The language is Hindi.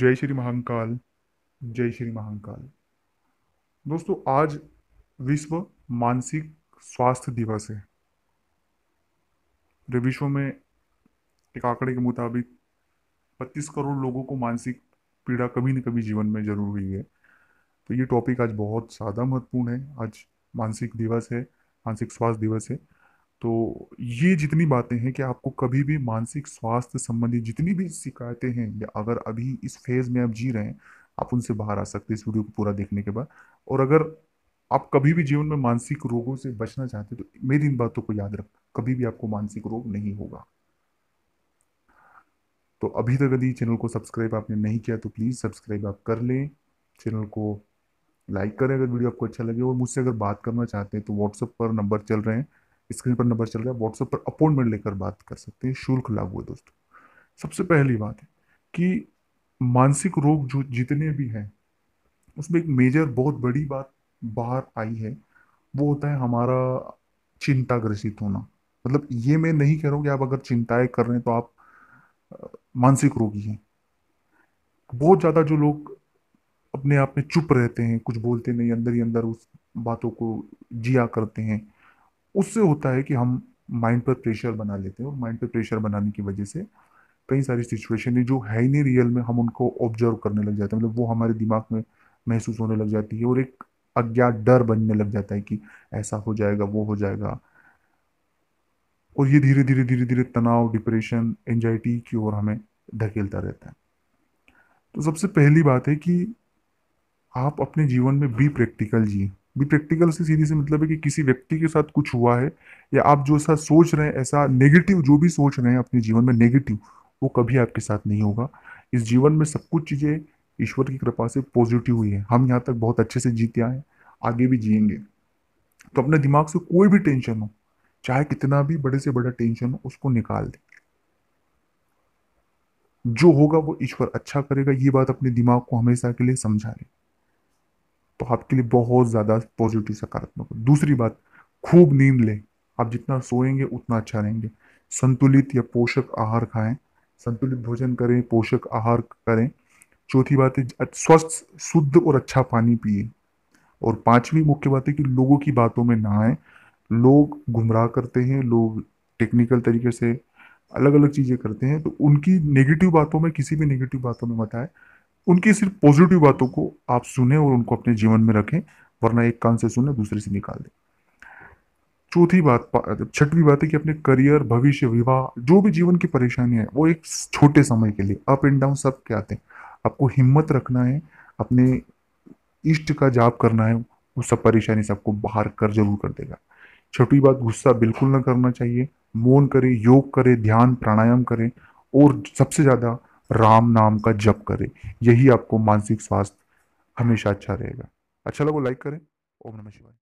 जय श्री महाकाल जय श्री महाकाल दोस्तों आज विश्व मानसिक स्वास्थ्य दिवस है पूरे विश्व में एक आंकड़े के मुताबिक 25 करोड़ लोगों को मानसिक पीड़ा कभी न कभी जीवन में जरूर हुई है तो ये टॉपिक आज बहुत ज़्यादा महत्वपूर्ण है आज मानसिक दिवस है मानसिक स्वास्थ्य दिवस है तो ये जितनी बातें हैं कि आपको कभी भी मानसिक स्वास्थ्य संबंधी जितनी भी शिकायतें हैं या अगर अभी इस फेज़ में आप जी रहे हैं आप उनसे बाहर आ सकते हैं इस वीडियो को पूरा देखने के बाद और अगर आप कभी भी जीवन में मानसिक रोगों से बचना चाहते हैं तो मेरी इन बातों को याद रख कभी भी आपको मानसिक रोग नहीं होगा तो अभी तक यदि चैनल को सब्सक्राइब आपने नहीं किया तो प्लीज़ सब्सक्राइब आप कर लें चैनल को लाइक करें अगर वीडियो आपको अच्छा लगे और मुझसे अगर बात करना चाहते हैं तो व्हाट्सअप पर नंबर चल रहे हैं स्क्रीन पर नंबर चल रहा है व्हाट्सएप पर अपॉइंटमेंट लेकर बात कर सकते हैं शुल्क लागू है दोस्तों सबसे पहली बात है कि मानसिक रोग जो जितने भी हैं उसमें एक मेजर बहुत बड़ी बात बाहर आई है वो होता है हमारा चिंताग्रसित होना मतलब ये मैं नहीं कह रहा हूँ कि आप अगर चिंताएं कर रहे हैं तो आप मानसिक रोगी हैं बहुत ज़्यादा जो लोग अपने आप में चुप रहते हैं कुछ बोलते नहीं अंदर ही अंदर उस बातों को जिया करते हैं उससे होता है कि हम माइंड पर प्रेशर बना लेते हैं और माइंड पर प्रेशर बनाने की वजह से कई सारी सिचुएशन है जो है ही नहीं रियल में हम उनको ऑब्जर्व करने लग जाते हैं मतलब वो हमारे दिमाग में महसूस होने लग जाती है और एक अज्ञात डर बनने लग जाता है कि ऐसा हो जाएगा वो हो जाएगा और ये धीरे धीरे धीरे धीरे तनाव डिप्रेशन एंजाइटी की ओर हमें धकेलता रहता है तो सबसे पहली बात है कि आप अपने जीवन में बी प्रैक्टिकल जिए भी प्रैक्टिकल से सीधी से मतलब है कि किसी व्यक्ति के साथ कुछ हुआ है या आप जो ऐसा सोच रहे हैं ऐसा नेगेटिव जो भी सोच रहे हैं अपने जीवन में नेगेटिव वो कभी आपके साथ नहीं होगा इस जीवन में सब कुछ चीज़ें ईश्वर की कृपा से पॉजिटिव हुई है हम यहाँ तक बहुत अच्छे से जीते आए हैं आगे भी जियेंगे तो अपने दिमाग से कोई भी टेंशन हो चाहे कितना भी बड़े से बड़ा टेंशन हो उसको निकाल दें जो होगा वो ईश्वर अच्छा करेगा ये बात अपने दिमाग को हमेशा के लिए समझा लें तो आपके लिए बहुत ज़्यादा पॉजिटिव सकारात्मक दूसरी बात खूब नींद लें आप जितना सोएंगे उतना अच्छा रहेंगे संतुलित या पोषक आहार खाएं संतुलित भोजन करें पोषक आहार करें चौथी बात है स्वस्थ शुद्ध और अच्छा पानी पिए और पांचवी मुख्य बात है कि लोगों की बातों में ना आए लोग गुमराह करते हैं लोग टेक्निकल तरीके से अलग अलग चीज़ें करते हैं तो उनकी नेगेटिव बातों में किसी भी नेगेटिव बातों में मत आए उनकी सिर्फ पॉजिटिव बातों को आप सुने और उनको अपने जीवन में रखें वरना एक कान से सुने दूसरे से निकाल दें चौथी बात छठवीं बात है कि अपने करियर भविष्य विवाह जो भी जीवन की परेशानी है वो एक छोटे समय के लिए अप एंड डाउन सब के आते हैं आपको हिम्मत रखना है अपने इष्ट का जाप करना है वो सब परेशानी सबको बाहर कर जरूर कर देगा छठी बात गुस्सा बिल्कुल ना करना चाहिए मौन करें योग करें ध्यान प्राणायाम करें और सबसे ज़्यादा राम नाम का जप करें यही आपको मानसिक स्वास्थ्य हमेशा अच्छा रहेगा अच्छा लगो लाइक करें ओम नमः शिवाय